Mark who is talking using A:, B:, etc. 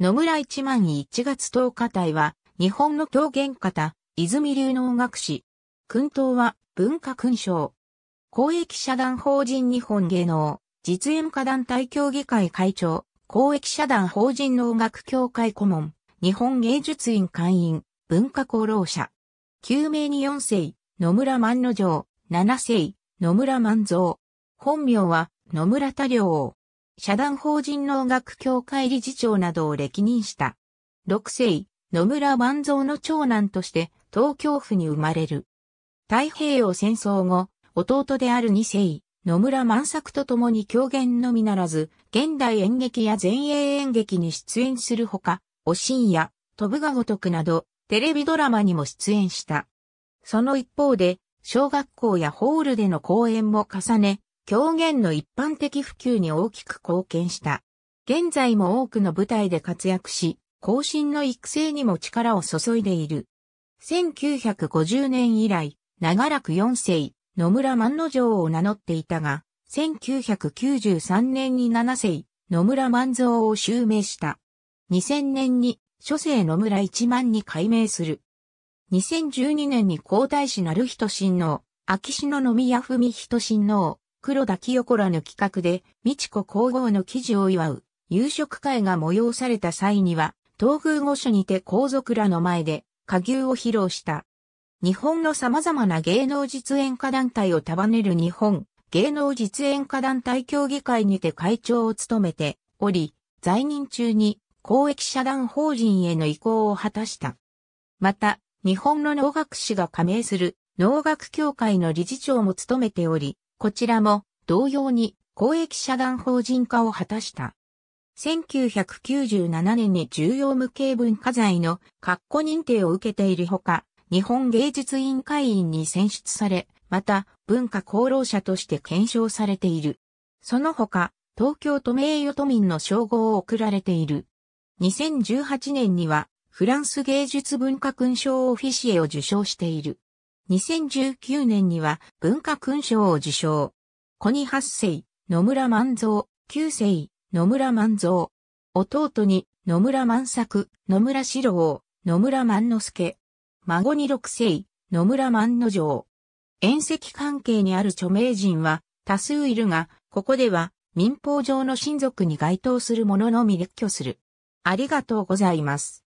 A: 野村一万一月10日隊は、日本の狂言方、泉流能楽師。訓頭は、文化勲章。公益社団法人日本芸能、実演歌団体協議会会長、公益社団法人能楽協会顧問、日本芸術院会員、文化功労者。旧名に四世、野村万之丞、七世、野村万蔵。本名は、野村多良。社団法人農学協会理事長などを歴任した。六世、野村万蔵の長男として東京府に生まれる。太平洋戦争後、弟である二世、野村万作と共に狂言のみならず、現代演劇や前衛演劇に出演するほか、おしんや、飛ぶがごとくなど、テレビドラマにも出演した。その一方で、小学校やホールでの講演も重ね、狂言の一般的普及に大きく貢献した。現在も多くの舞台で活躍し、後進の育成にも力を注いでいる。1950年以来、長らく4世、野村万之丞を名乗っていたが、1993年に7世、野村万蔵を襲名した。2000年に、諸世野村一万に改名する。2012年に皇太子なる人親王、秋篠宮文人親王、黒田清子らの企画で、美智子皇后の記事を祝う、夕食会が催された際には、東宮御所にて皇族らの前で、歌牛を披露した。日本の様々な芸能実演家団体を束ねる日本芸能実演家団体協議会にて会長を務めており、在任中に公益社団法人への移行を果たした。また、日本の農学士が加盟する農学協会の理事長も務めており、こちらも同様に公益社団法人化を果たした。1997年に重要無形文化財の括弧認定を受けているほか、日本芸術委員会員に選出され、また文化功労者として検証されている。その他、東京都名誉都民の称号を贈られている。2018年には、フランス芸術文化勲章オフィシエを受賞している。2019年には文化勲章を受賞。小二八世、野村万蔵、九世、野村万蔵。弟に野村万作、野村四郎、野村万之助。孫に六世、野村万之丞。縁石関係にある著名人は多数いるが、ここでは民法上の親族に該当する者のみ列挙する。ありがとうございます。